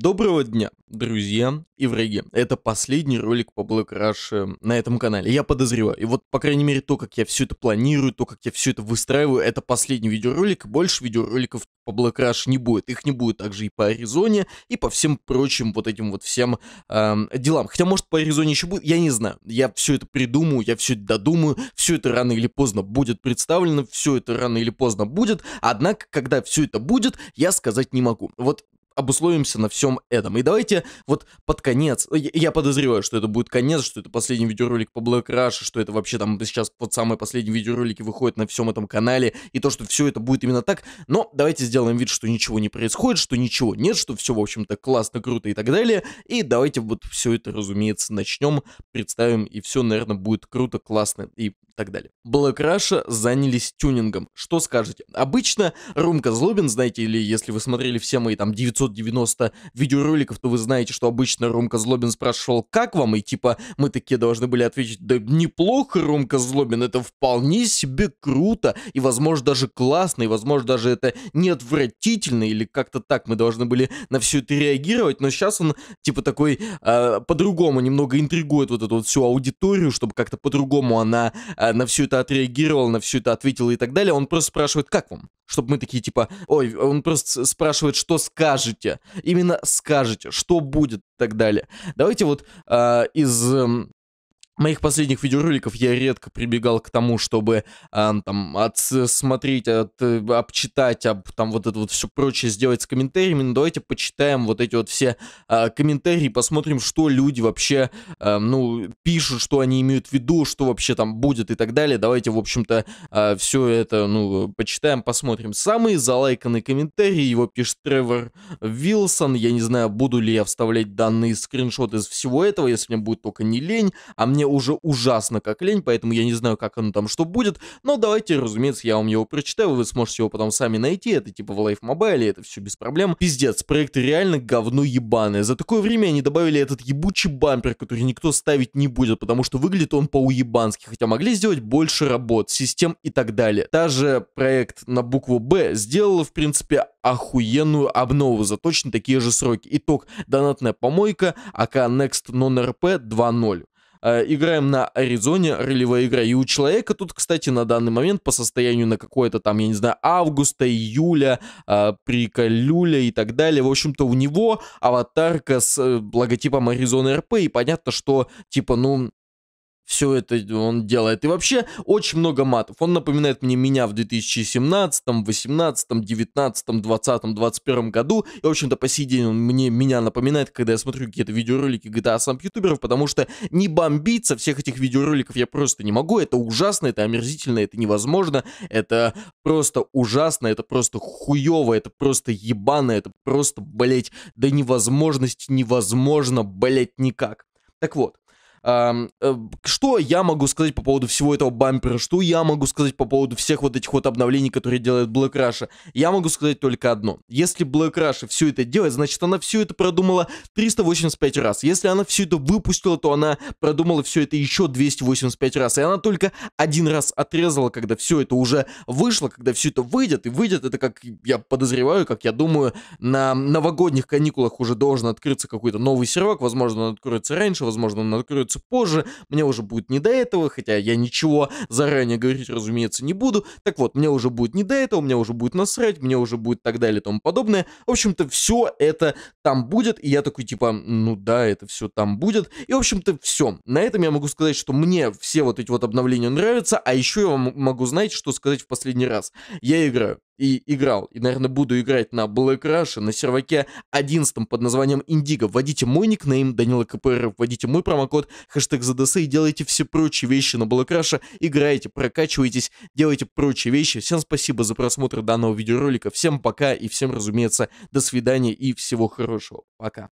Доброго дня, друзья и враги. Это последний ролик по Black Rush э, на этом канале, я подозреваю. И вот, по крайней мере, то, как я все это планирую, то, как я все это выстраиваю, это последний видеоролик. Больше видеороликов по Black Rush не будет. Их не будет также и по Аризоне, и по всем прочим вот этим вот всем э, делам. Хотя, может, по Аризоне еще будет, я не знаю. Я все это придумаю, я все это додумаю, все это рано или поздно будет представлено, все это рано или поздно будет. Однако, когда все это будет, я сказать не могу. Вот обусловимся на всем этом. И давайте вот под конец, я подозреваю, что это будет конец, что это последний видеоролик по Black Rush, что это вообще там сейчас вот самые последние видеоролики выходят на всем этом канале, и то, что все это будет именно так, но давайте сделаем вид, что ничего не происходит, что ничего нет, что все, в общем-то, классно, круто и так далее, и давайте вот все это, разумеется, начнем, представим, и все, наверное, будет круто, классно и так далее. Black Russia занялись тюнингом. Что скажете? Обычно Румка Злобин, знаете или если вы смотрели все мои там 990 видеороликов, то вы знаете, что обычно Румка Злобин спрашивал, как вам? И типа мы такие должны были ответить, да неплохо, Румка Злобин, это вполне себе круто, и возможно даже классно, и возможно даже это не отвратительно, или как-то так мы должны были на все это реагировать, но сейчас он типа такой э, по-другому немного интригует вот эту вот всю аудиторию, чтобы как-то по-другому она э, а, на все это отреагировал, на все это ответил и так далее, он просто спрашивает, как вам? Чтобы мы такие, типа, ой, он просто спрашивает, что скажете? Именно скажете, что будет и так далее. Давайте вот э, из эм, моих последних видеороликов я редко прибегал к тому, чтобы а, э, там отсмотреть, от, обчитать, об, там вот это вот все прочее сделать с комментариями. Но ну, давайте почитаем вот эти вот все э, комментарии, посмотрим, что люди вообще, э, ну, пишут, что они имеют в виду, что вообще там будет и так далее. Давайте, в общем-то, э, все это, ну, почитаем, посмотрим. Самые залайканные комментарии, его пишет Тревор Вилсон. Я не знаю, буду ли я вставлять данные скриншоты из всего этого, если мне будет только не лень, а мне уже ужасно как лень, поэтому я не знаю, как оно там что будет, но давайте, разумеется, я вам его прочитаю, вы сможете его потом сами найти, это типа в Life Mobile, это все без проблем. Пиздец, проекты реально говно ебаное. За такое время они добавили этот ебучий бампер, который никто ставить не будет, потому что выглядит он по-уебански, хотя могли сделать больше работ, систем и так далее. Та же проект на букву «Б» сделала в принципе, охуенную обнову за точно такие же сроки. Итог, донатная помойка, АК Next Non-RP 2.0. Э, играем на Аризоне, ролевая игра. И у человека тут, кстати, на данный момент по состоянию на какое-то там, я не знаю, августа, июля, э, приколюля и так далее. В общем-то, у него аватарка с э, логотипом Аризоны РП. И понятно, что, типа, ну, все это он делает. И вообще очень много матов. Он напоминает мне меня в 2017, 18, 19, 20, 21 году. И, в общем-то, по сей день он мне, меня напоминает, когда я смотрю какие-то видеоролики GTA сам ютуберов, потому что не бомбиться всех этих видеороликов я просто не могу. Это ужасно, это омерзительно, это невозможно, это просто ужасно, это просто хуево, это просто ебано, это просто, блять, до невозможности невозможно, блять, никак. Так вот, Э, что я могу сказать по поводу всего этого бампера? Что я могу сказать по поводу всех вот этих вот обновлений, которые делает Black Russia? Я могу сказать только одно. Если Black Russia все это делает, значит она все это продумала 385 раз. Если она все это выпустила, то она продумала все это еще 285 раз. И она только один раз отрезала, когда все это уже вышло, когда все это выйдет. И выйдет это, как я подозреваю, как я думаю, на новогодних каникулах уже должен открыться какой-то новый сервак. Возможно, он откроется раньше, возможно, он откроется анонсируется позже, мне уже будет не до этого, хотя я ничего заранее говорить, разумеется, не буду. Так вот, мне уже будет не до этого, мне уже будет насрать, мне уже будет так далее и тому подобное. В общем-то, все это там будет, и я такой, типа, ну да, это все там будет. И, в общем-то, все. На этом я могу сказать, что мне все вот эти вот обновления нравятся, а еще я вам могу, знаете, что сказать в последний раз. Я играю и играл, и, наверное, буду играть на Black Rush, на серваке 11 под названием Indigo. Вводите мой никнейм Данила КПР, вводите мой промокод, хэштег ЗДС и делайте все прочие вещи на Black Rush, играете, прокачиваетесь, делайте прочие вещи. Всем спасибо за просмотр данного видеоролика, всем пока и всем, разумеется, до свидания и всего хорошего. Пока.